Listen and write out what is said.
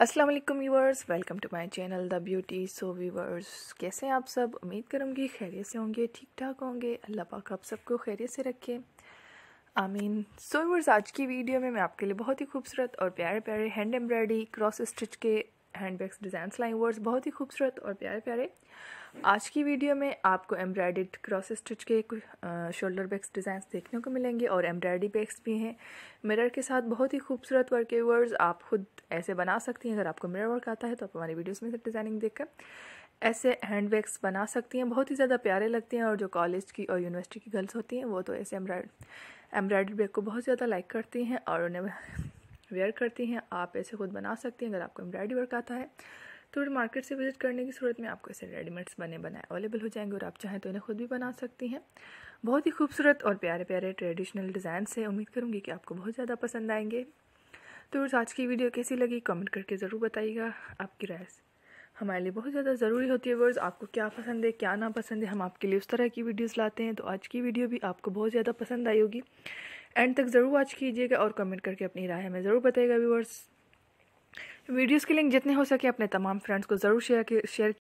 अस्सलाम वालेकुम viewers welcome to my channel the beauty so viewers कैसे हैं आप सब उम्मीद करूँगी खैरियत से होंगे ठीक ठाक होंगे अल्लाह पाक आप सबको खैरियत से रखे आमीन सो व्यूवर्स आज की वीडियो में मैं आपके लिए बहुत ही खूबसूरत और प्यारे प्यारे हैंड एम्ब्रॉयडरी क्रॉस स्टिच के hand bags design line words बहुत ही खूबसूरत और प्यारे प्यारे आज की वीडियो में आपको एम्ब्रॉयडेड क्रॉस स्टिच के कुछ शोल्डर बैग्स डिज़ाइन देखने को मिलेंगे और एम्ब्रॉयडरी बैग्स भी हैं मिरर के साथ बहुत ही खूबसूरत वर्क के वर्ड्स आप खुद ऐसे बना सकती हैं अगर आपको मिरर वर्क आता है तो आप हमारी वीडियोज़ में डिज़ाइनिंग देखकर ऐसे हैंड बैग्स बना सकती हैं बहुत ही ज़्यादा प्यारे लगते हैं और जो कॉलेज की और यूनिवर्सिटी की गर्ल्स होती हैं वो तो ऐसे एम्ब्रॉयड एम्ब्रॉयडरी बैग को बहुत ज़्यादा लाइक करती हैं और उन्हें वेयर करती हैं आप ऐसे खुद बना सकती हैं अगर आपको एम्ब्रॉयडरी वर्क आता है तो फिर मार्केट से विजिट करने की सूरत में आपको ऐसे रेडीमेड्स बने बनाए अवेलेबल हो जाएंगे और आप चाहें तो इन्हें खुद भी बना सकती हैं बहुत ही खूबसूरत और प्यारे प्यारे ट्रेडिशनल डिज़ाइन से उम्मीद करूँगी कि आपको बहुत ज़्यादा पसंद आएंगे तो आज की वीडियो कैसी लगी कमेंट करके ज़रूर बताइएगा आपकी राय हमारे लिए बहुत ज़्यादा ज़रूरी होती है वर्ड्स आपको क्या पसंद है क्या ना पसंद है हम आपके लिए उस तरह की वीडियोस लाते हैं तो आज की वीडियो भी आपको बहुत ज़्यादा पसंद आई होगी एंड तक ज़रूर वॉच कीजिएगा और कमेंट करके अपनी राय हमें ज़रूर बताएगा व्यूवर्स वीडियोज के लिंक जितने हो सके अपने तमाम फ्रेंड्स को ज़रूर शेयर शेयर